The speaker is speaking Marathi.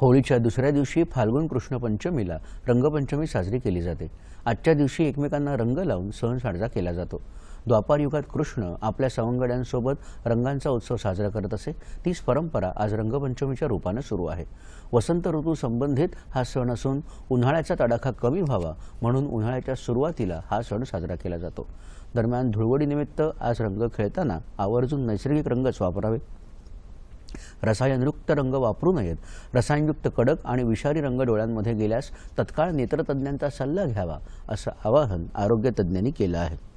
होळीच्या दुसऱ्या दिवशी फाल्गुन कृष्ण पंचमीला रंगपंचमी साजरी केली जाते आजच्या दिवशी एकमेकांना रंग लावून सण साजरा केला जातो द्वापार युगात कृष्ण आपल्या सवंगड्यांसोबत रंगांचा उत्सव साजरा करत असे तीच परंपरा आज रंगपंचमीच्या रूपानं सुरू आहे वसंत ऋतू संबंधित हा सण असून उन्हाळ्याचा तडाखा कमी व्हावा म्हणून उन्हाळ्याच्या सुरुवातीला हा सण साजरा केला जातो दरम्यान धुळवडीनिमित्त आज रंग खेळताना आवर्जून नैसर्गिक रंगच वापरावे रसायनयुक्त रंग वापरू नयेत रसायनयुक्त कडक आणि विषारी रंग डोळ्यांमध्ये गेल्यास तत्काळ नेत्रतज्ञांचा सल्ला घ्यावा असं आवाहन आरोग्य तज्ज्ञांनी केलं आहे